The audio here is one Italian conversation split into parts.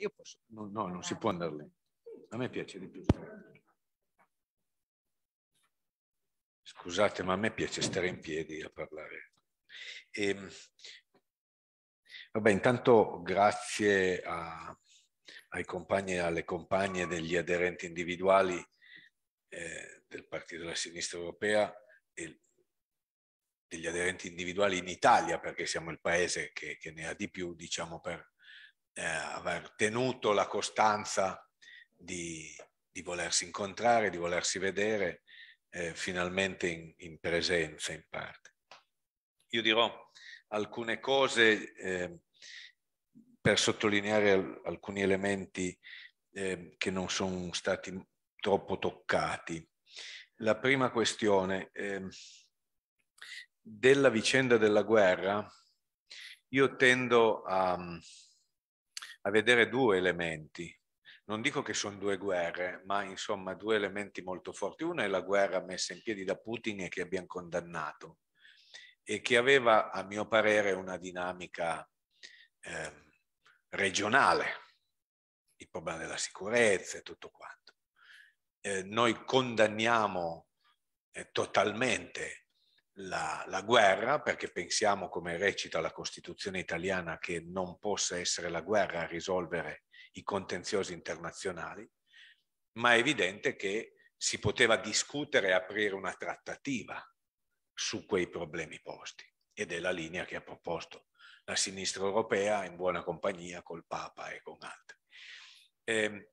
Io posso... No, no, non si può andare lì. A me piace di più. Scusate, ma a me piace stare in piedi a parlare. E, ehm, vabbè, intanto grazie a, ai compagni e alle compagne degli aderenti individuali eh, del Partito della Sinistra Europea e degli aderenti individuali in Italia, perché siamo il paese che, che ne ha di più, diciamo, per eh, aver tenuto la costanza di, di, volersi incontrare, di volersi vedere eh, finalmente in, in, presenza in parte. Io dirò alcune cose eh, per sottolineare al, alcuni elementi ehm, che non sono stati troppo toccati. La prima questione ehm, della vicenda della guerra, io tendo a, a vedere due elementi. Non dico che sono due guerre, ma insomma due elementi molto forti. Una è la guerra messa in piedi da Putin e che abbiamo condannato e che aveva, a mio parere, una dinamica eh, regionale, il problema della sicurezza e tutto quanto. Eh, noi condanniamo eh, totalmente la, la, guerra, perché pensiamo, come recita la Costituzione italiana, che non possa essere la guerra a risolvere i contenziosi internazionali, ma è evidente che si poteva discutere e aprire una trattativa su quei problemi posti ed è la linea che ha proposto la sinistra europea in buona compagnia col Papa e con altri. Eh,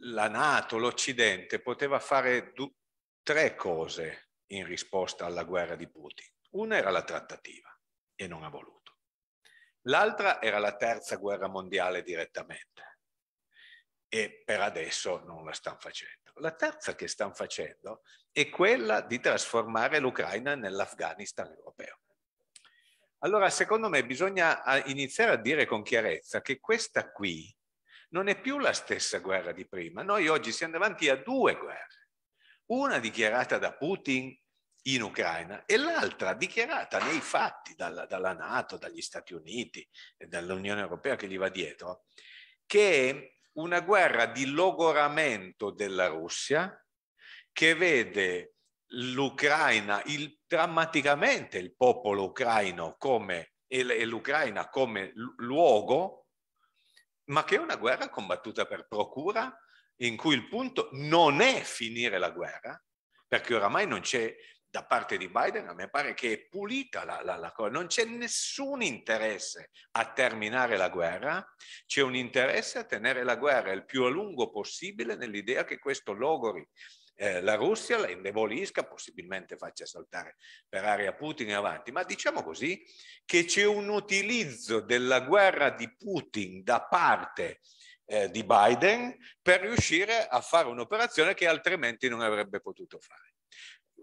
la Nato, l'Occidente poteva fare tre cose in risposta alla guerra di Putin. Una era la trattativa e non ha voluto. L'altra era la terza guerra mondiale direttamente e per adesso non la stanno facendo. La terza che stanno facendo è quella di trasformare l'Ucraina nell'Afghanistan europeo. Allora, secondo me, bisogna iniziare a dire con chiarezza che questa qui non è più la stessa guerra di prima. Noi oggi siamo davanti a due guerre una dichiarata da Putin in Ucraina e l'altra dichiarata nei fatti dalla, dalla Nato, dagli Stati Uniti e dall'Unione Europea che gli va dietro, che è una guerra di logoramento della Russia che vede l'Ucraina, il, drammaticamente il popolo ucraino come, e l'Ucraina come luogo, ma che è una guerra combattuta per procura in cui il punto non è finire la guerra, perché oramai non c'è da parte di Biden, a me pare che è pulita la, la, la cosa, non c'è nessun interesse a terminare la guerra, c'è un interesse a tenere la guerra il più a lungo possibile nell'idea che questo logori eh, la Russia, la indebolisca, possibilmente faccia saltare per aria Putin e avanti, ma diciamo così che c'è un utilizzo della guerra di Putin da parte eh, di Biden per riuscire a fare un'operazione che altrimenti non avrebbe potuto fare.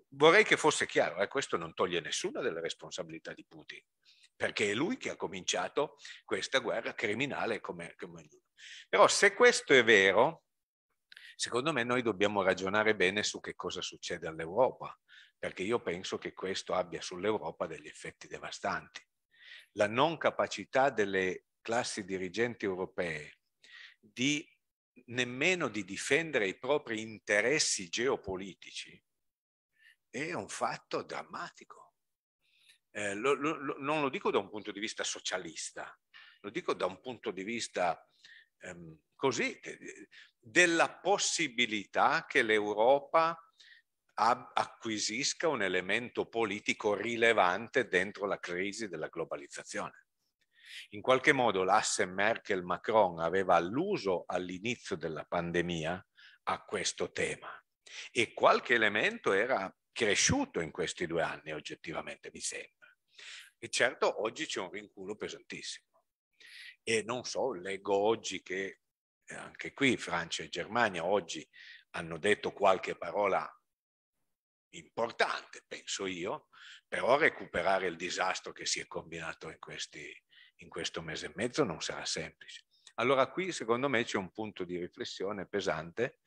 Vorrei che fosse chiaro, eh, questo non toglie nessuna delle responsabilità di Putin, perché è lui che ha cominciato questa guerra criminale come, come Però se questo è vero, secondo me noi dobbiamo ragionare bene su che cosa succede all'Europa, perché io penso che questo abbia sull'Europa degli effetti devastanti. La non capacità delle classi dirigenti europee di, nemmeno di difendere i propri interessi geopolitici è un fatto drammatico. Eh, lo, lo, non lo dico da un punto di vista socialista, lo dico da un punto di vista ehm, così, della possibilità che l'Europa acquisisca un elemento politico rilevante dentro la crisi della globalizzazione. In qualche modo l'asse Merkel-Macron aveva alluso all'inizio della pandemia a questo tema e qualche elemento era cresciuto in questi due anni oggettivamente, mi sembra. E certo oggi c'è un rinculo pesantissimo. E non so, leggo oggi che eh, anche qui Francia e Germania oggi hanno detto qualche parola importante, penso io, però recuperare il disastro che si è combinato in questi, in questo mese e mezzo non sarà semplice. Allora qui secondo me c'è un punto di riflessione pesante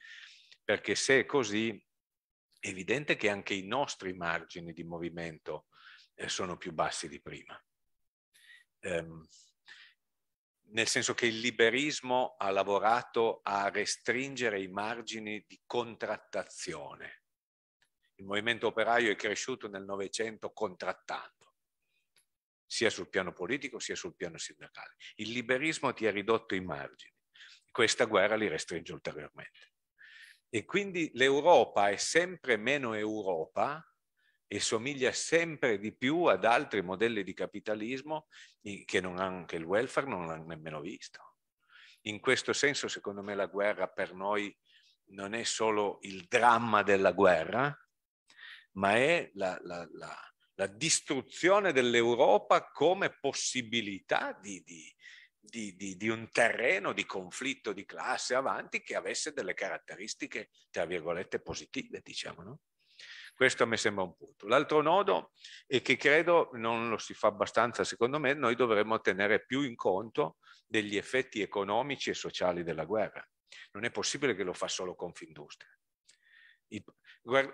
perché se è così è evidente che anche i nostri margini di movimento eh, sono più bassi di prima. Um, nel senso che il liberismo ha lavorato a restringere i margini di contrattazione. Il movimento operaio è cresciuto nel Novecento contrattando sia sul piano politico sia sul piano sindacale. Il liberismo ti ha ridotto i margini, questa guerra li restringe ulteriormente. E quindi l'Europa è sempre meno Europa e somiglia sempre di più ad altri modelli di capitalismo che, non hanno, che il welfare non l'hanno nemmeno visto. In questo senso, secondo me, la guerra per noi non è solo il dramma della guerra, ma è la, la, la, la distruzione dell'Europa come possibilità di, di, di, di, un terreno di conflitto di classe avanti che avesse delle caratteristiche, tra virgolette, positive, diciamo, no? Questo a me sembra un punto. L'altro nodo è che credo non lo si fa abbastanza, secondo me, noi dovremmo tenere più in conto degli effetti economici e sociali della guerra. Non è possibile che lo fa solo Confindustria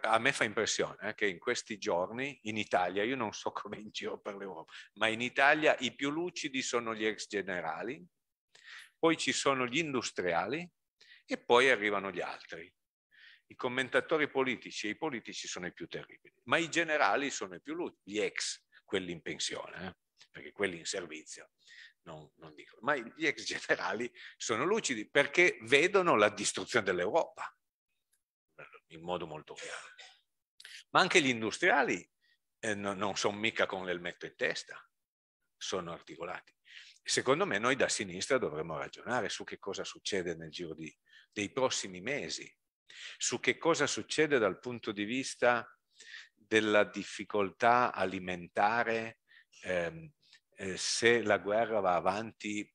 a me fa impressione eh, che in questi giorni in Italia, io non so come in giro per l'Europa, ma in Italia i più lucidi sono gli ex generali, poi ci sono gli industriali e poi arrivano gli altri. I commentatori politici e i politici sono i più terribili, ma i generali sono i più lucidi, gli ex, quelli in pensione, eh, perché quelli in servizio. Non, non dico, ma gli ex generali sono lucidi perché vedono la distruzione dell'Europa in modo molto chiaro. Ma anche gli industriali eh, no, non sono mica con l'elmetto in testa, sono articolati. Secondo me noi da sinistra dovremmo ragionare su che cosa succede nel giro di, dei prossimi mesi, su che cosa succede dal punto di vista della difficoltà alimentare ehm, eh, se la guerra va avanti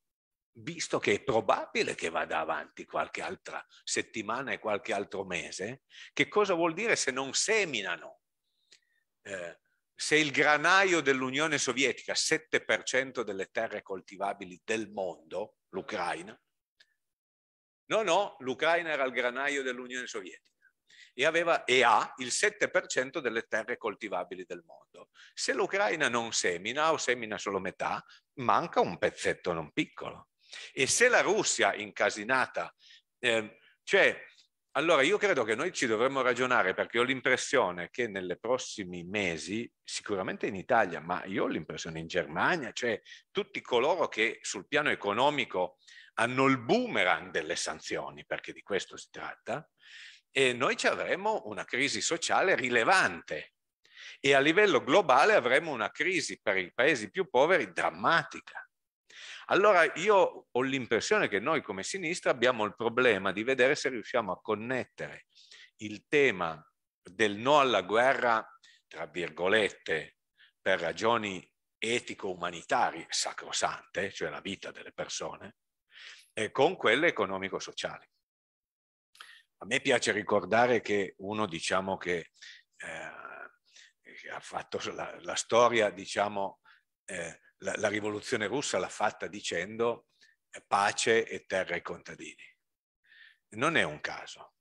visto che è probabile che vada avanti qualche altra settimana e qualche altro mese, che cosa vuol dire se non seminano? Eh, se il granaio dell'Unione Sovietica, 7% delle terre coltivabili del mondo, l'Ucraina, no, no, l'Ucraina era il granaio dell'Unione Sovietica e, aveva, e ha il 7% delle terre coltivabili del mondo. Se l'Ucraina non semina o semina solo metà, manca un pezzetto non piccolo. E se la Russia incasinata, eh, cioè, allora io credo che noi ci dovremmo ragionare perché ho l'impressione che nelle prossimi mesi, sicuramente in Italia, ma io ho l'impressione in Germania, cioè tutti coloro che sul piano economico hanno il boomerang delle sanzioni, perché di questo si tratta, e noi ci avremo una crisi sociale rilevante e a livello globale avremo una crisi per i paesi più poveri drammatica. Allora io ho l'impressione che noi come sinistra abbiamo il problema di vedere se riusciamo a connettere il tema del no alla guerra, tra virgolette, per ragioni etico-umanitarie sacrosante, cioè la vita delle persone, e con quelle economico-sociali. A me piace ricordare che uno, diciamo, che, eh, che ha fatto la, la storia, diciamo, eh, la, la rivoluzione russa l'ha fatta dicendo eh, pace e terra ai contadini. Non è un caso,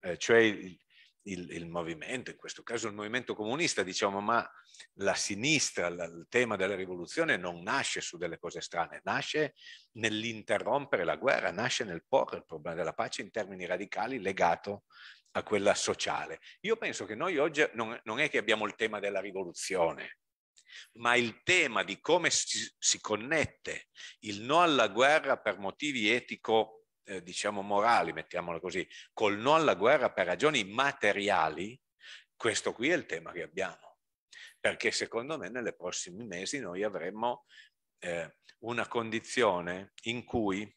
eh, cioè il, il, il, movimento, in questo caso il movimento comunista, diciamo, ma la sinistra, la, il tema della rivoluzione non nasce su delle cose strane, nasce nell'interrompere la guerra, nasce nel porre il problema della pace in termini radicali legato a quella sociale. Io penso che noi oggi non, non è che abbiamo il tema della rivoluzione, ma il tema di come si, si connette il no alla guerra per motivi etico, eh, diciamo morali, mettiamolo così, col no alla guerra per ragioni materiali, questo qui è il tema che abbiamo. Perché secondo me nelle prossime mesi noi avremo eh, una condizione in cui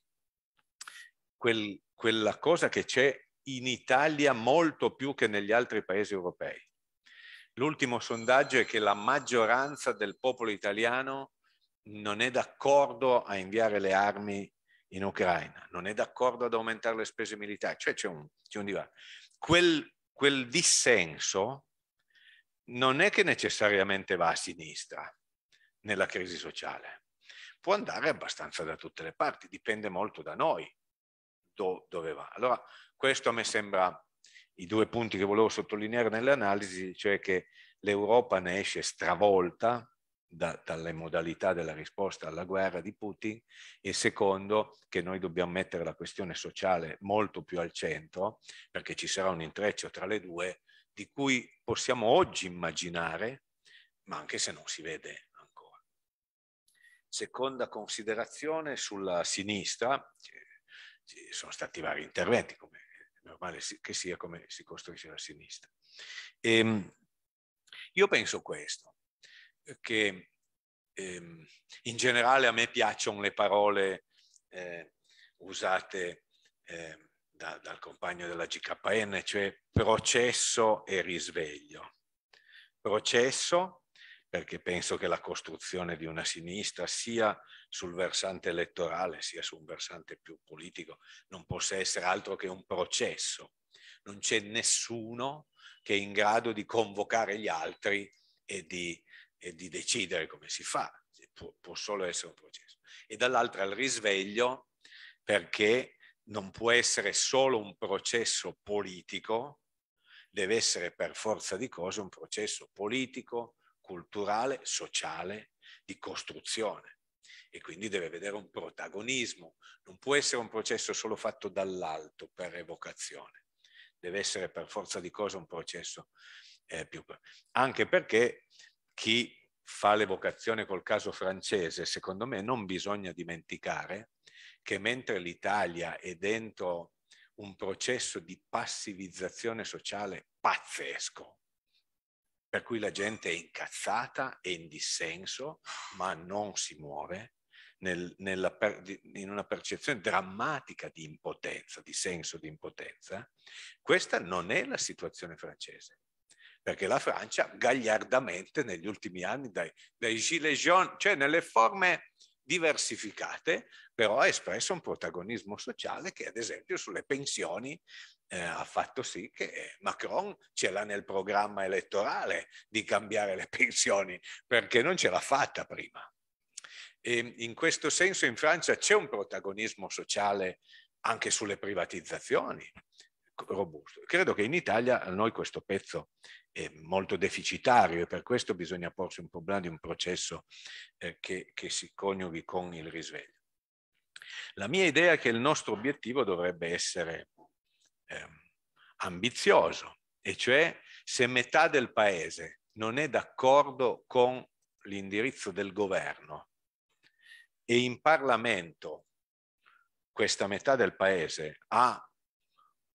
quel, quella cosa che c'è in Italia molto più che negli altri paesi europei, L'ultimo sondaggio è che la maggioranza del popolo italiano non è d'accordo a inviare le armi in Ucraina, non è d'accordo ad aumentare le spese militari, cioè c'è un, un, divario. Quel, quel dissenso non è che necessariamente va a sinistra nella crisi sociale, può andare abbastanza da tutte le parti, dipende molto da noi do, dove va. Allora questo a me sembra i due punti che volevo sottolineare nell'analisi, cioè che l'Europa ne esce stravolta da, dalle modalità della risposta alla guerra di Putin e secondo che noi dobbiamo mettere la questione sociale molto più al centro perché ci sarà un intreccio tra le due di cui possiamo oggi immaginare ma anche se non si vede ancora. Seconda considerazione sulla sinistra, ci sono stati vari interventi come normale che sia come si costruisce la sinistra. E, ehm, io penso questo, eh, che eh, in generale a me piacciono le parole eh, usate eh, da, dal compagno della GKN, cioè processo e risveglio. Processo perché penso che la costruzione di una sinistra sia sul versante elettorale sia su un versante più politico non possa essere altro che un processo. Non c'è nessuno che è in grado di convocare gli altri e di, e di decidere come si fa, Pu può solo essere un processo. E dall'altra il risveglio perché non può essere solo un processo politico, deve essere per forza di cose un processo politico, culturale, sociale, di costruzione e quindi deve vedere un protagonismo, non può essere un processo solo fatto dall'alto per evocazione, deve essere per forza di cosa un processo eh, più... Anche perché chi fa l'evocazione col caso francese, secondo me non bisogna dimenticare che mentre l'Italia è dentro un processo di passivizzazione sociale pazzesco, per cui la gente è incazzata e in dissenso, ma non si muove nel, per, in una percezione drammatica di impotenza, di senso di impotenza. Questa non è la situazione francese perché la Francia gagliardamente negli ultimi anni dai, dai gilets jaunes, cioè nelle forme diversificate, però ha espresso un protagonismo sociale che ad esempio sulle pensioni eh, ha fatto sì che Macron ce l'ha nel programma elettorale di cambiare le pensioni perché non ce l'ha fatta prima. E in questo senso in Francia c'è un protagonismo sociale anche sulle privatizzazioni robusto. Credo che in Italia a noi questo pezzo è molto deficitario e per questo bisogna porsi un problema di un processo eh, che, che si coniughi con il risveglio. La mia idea è che il nostro obiettivo dovrebbe essere eh, ambizioso, e cioè se metà del paese non è d'accordo con l'indirizzo del governo e in Parlamento questa metà del paese ha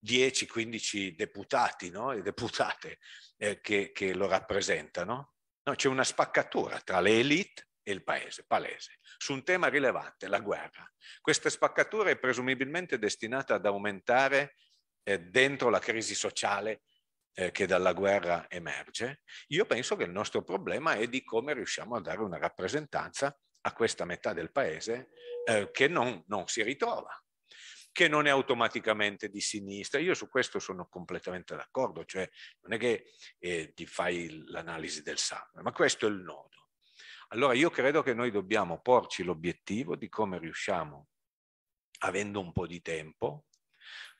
10-15 deputati no? e deputate eh, che, che, lo rappresentano. No, c'è una spaccatura tra le elite e il paese, palese, su un tema rilevante, la guerra. Questa spaccatura è presumibilmente destinata ad aumentare eh, dentro la crisi sociale eh, che dalla guerra emerge. Io penso che il nostro problema è di come riusciamo a dare una rappresentanza a questa metà del paese eh, che non, non si ritrova che non è automaticamente di sinistra. Io su questo sono completamente d'accordo, cioè non è che eh, ti fai l'analisi del sangue, ma questo è il nodo. Allora io credo che noi dobbiamo porci l'obiettivo di come riusciamo, avendo un po' di tempo,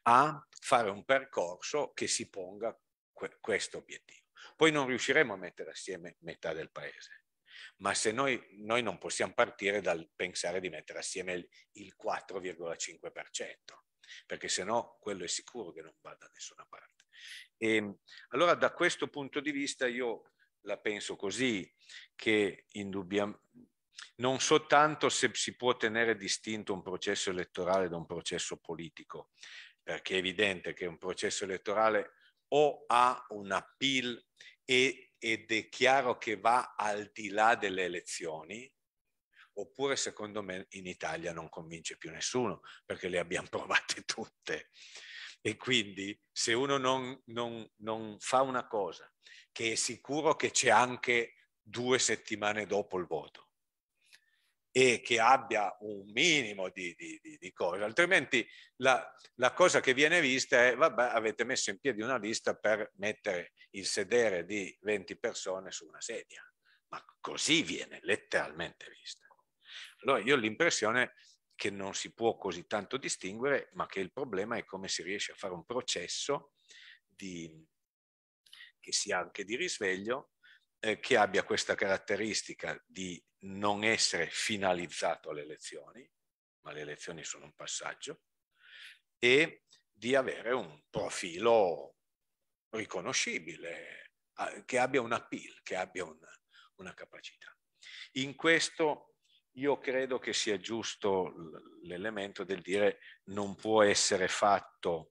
a fare un percorso che si ponga que questo obiettivo. Poi non riusciremo a mettere assieme metà del paese, ma se noi, noi non possiamo partire dal pensare di mettere assieme il, il 4,5%, perché se no quello è sicuro che non va da nessuna parte. E, ehm, allora da questo punto di vista io la penso così, che indubbiamente non so tanto se si può tenere distinto un processo elettorale da un processo politico, perché è evidente che un processo elettorale o ha un appeal e ed è chiaro che va al di là delle elezioni, oppure secondo me in Italia non convince più nessuno perché le abbiamo provate tutte. E quindi se uno non, non, non fa una cosa che è sicuro che c'è anche due settimane dopo il voto, e che abbia un minimo di, di, di, di cosa, altrimenti la, la, cosa che viene vista è, vabbè, avete messo in piedi una lista per mettere il sedere di 20 persone su una sedia, ma così viene letteralmente vista. Allora io ho l'impressione che non si può così tanto distinguere, ma che il problema è come si riesce a fare un processo di, che sia anche di risveglio, eh, che abbia questa caratteristica di non essere finalizzato alle elezioni, ma le elezioni sono un passaggio, e di avere un profilo riconoscibile, che abbia un appeal, che abbia una, una capacità. In questo io credo che sia giusto l'elemento del dire non può essere fatto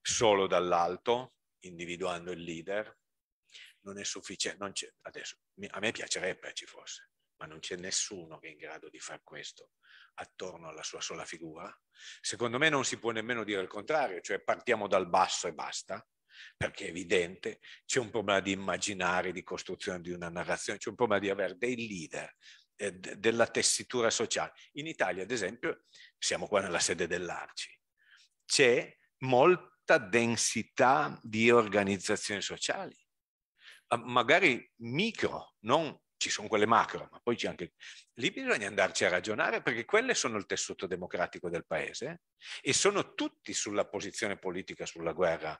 solo dall'alto, individuando il leader, non è sufficiente, non adesso a me piacerebbe ci fosse, ma non c'è nessuno che è in grado di far questo attorno alla sua sola figura. Secondo me non si può nemmeno dire il contrario, cioè partiamo dal basso e basta, perché è evidente, c'è un problema di immaginare, di costruzione di una narrazione, c'è un problema di avere dei leader eh, della tessitura sociale. In Italia, ad esempio, siamo qua nella sede dell'Arci, c'è molta densità di organizzazioni sociali, magari micro, non ci sono quelle macro, ma poi c'è anche... Lì bisogna andarci a ragionare perché quelle sono il tessuto democratico del paese e sono tutti sulla posizione politica sulla guerra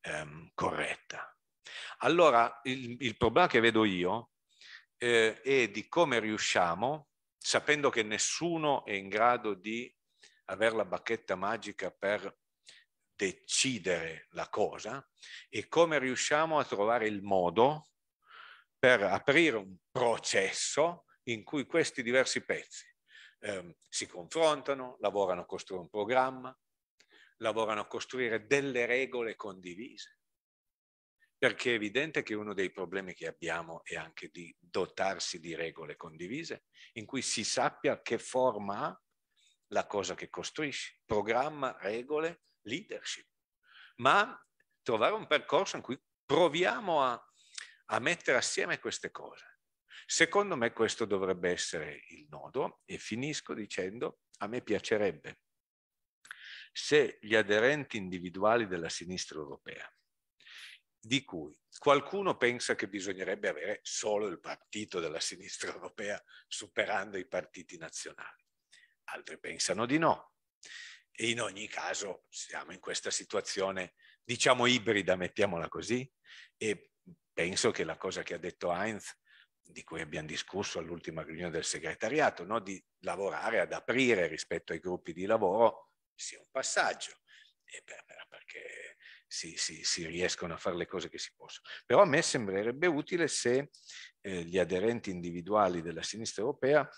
ehm, corretta. Allora il, il, problema che vedo io eh, è di come riusciamo, sapendo che nessuno è in grado di avere la bacchetta magica per decidere la cosa, e come riusciamo a trovare il modo per aprire un processo in cui questi diversi pezzi eh, si confrontano, lavorano a costruire un programma, lavorano a costruire delle regole condivise. Perché è evidente che uno dei problemi che abbiamo è anche di dotarsi di regole condivise, in cui si sappia che forma ha la cosa che costruisci, programma, regole, leadership. Ma trovare un percorso in cui proviamo a a mettere assieme queste cose. Secondo me questo dovrebbe essere il nodo e finisco dicendo a me piacerebbe se gli aderenti individuali della sinistra europea, di cui qualcuno pensa che bisognerebbe avere solo il partito della sinistra europea superando i partiti nazionali, altri pensano di no. E in ogni caso siamo in questa situazione, diciamo ibrida, mettiamola così, e penso che la cosa che ha detto Heinz, di cui abbiamo discusso all'ultima riunione del segretariato, no? di lavorare ad aprire rispetto ai gruppi di lavoro, sia un passaggio, perché si, si, si, riescono a fare le cose che si possono. Però a me sembrerebbe utile se eh, gli aderenti individuali della sinistra europea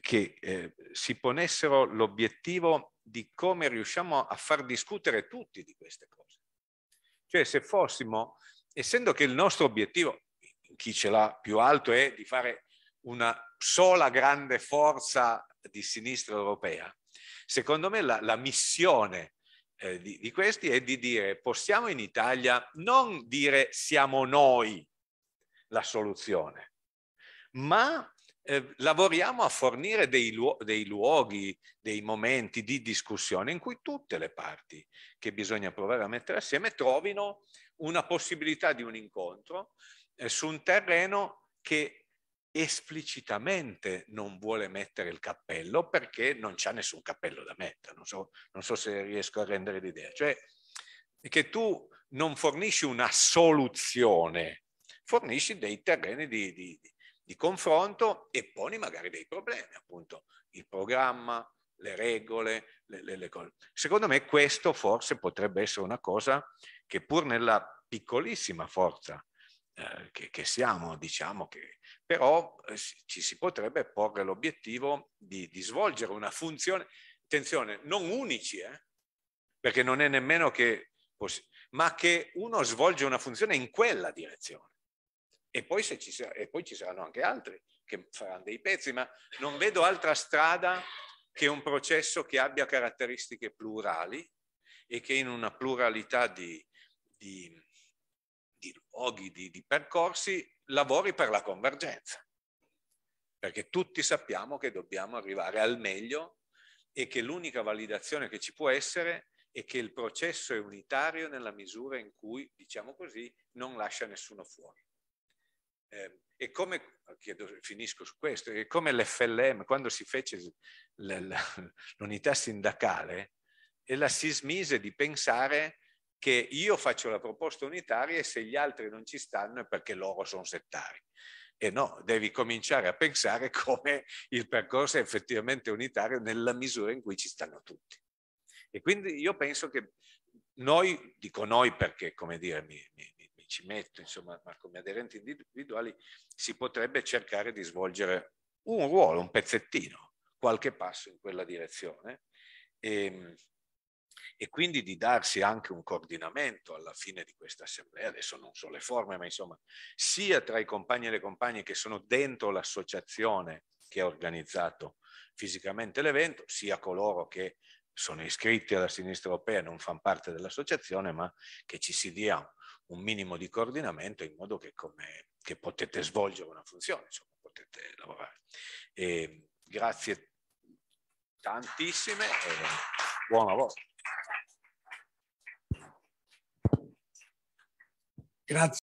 che eh, si ponessero l'obiettivo di come riusciamo a far discutere tutti di queste cose. Cioè se fossimo essendo che il nostro obiettivo, chi ce l'ha più alto, è di fare una sola grande forza di sinistra europea, secondo me la, la missione eh, di, di questi è di dire possiamo in Italia non dire siamo noi la soluzione, ma eh, lavoriamo a fornire dei, luo dei, luoghi, dei momenti di discussione in cui tutte le parti che bisogna provare a mettere assieme trovino una possibilità di un incontro eh, su un terreno che esplicitamente non vuole mettere il cappello perché non c'è nessun cappello da mettere. Non so, non so se riesco a rendere l'idea. Cioè, che tu non fornisci una soluzione, fornisci dei terreni di, di, di confronto e poni magari dei problemi, appunto il programma, le regole, le, le, le cose. Secondo me questo forse potrebbe essere una cosa che pur nella piccolissima forza eh, che, che, siamo, diciamo che però eh, ci si potrebbe porre l'obiettivo di, di, svolgere una funzione, attenzione, non unici, eh, perché non è nemmeno che, ma che uno svolge una funzione in quella direzione e poi, ci, e poi ci saranno anche altri che faranno dei pezzi, ma non vedo altra strada che un processo che abbia caratteristiche plurali e che in una pluralità di, di, di luoghi, di, di, percorsi, lavori per la convergenza. Perché tutti sappiamo che dobbiamo arrivare al meglio e che l'unica validazione che ci può essere è che il processo è unitario nella misura in cui, diciamo così, non lascia nessuno fuori. Eh, e come, chiedo, finisco su questo, e come l'FLM, quando si fece l'unità sindacale, ella si smise di pensare che io faccio la proposta unitaria e se gli altri non ci stanno è perché loro sono settari. E no, devi cominciare a pensare come il percorso è effettivamente unitario nella misura in cui ci stanno tutti. E quindi io penso che noi, dico noi perché, come dire, mi, mi mi ci metto, insomma, ma come aderenti individuali, si potrebbe cercare di svolgere un ruolo, un pezzettino, qualche passo in quella direzione. E, ehm, e quindi di darsi anche un coordinamento alla fine di questa assemblea, adesso non so le forme, ma insomma, sia tra i compagni e le compagne che sono dentro l'associazione che ha organizzato fisicamente l'evento, sia coloro che sono iscritti alla sinistra europea e non fanno parte dell'associazione, ma che ci si dia un minimo di coordinamento in modo che, come, che potete svolgere una funzione, insomma, potete lavorare. E ehm, grazie tantissime e buon lavoro. Grazie.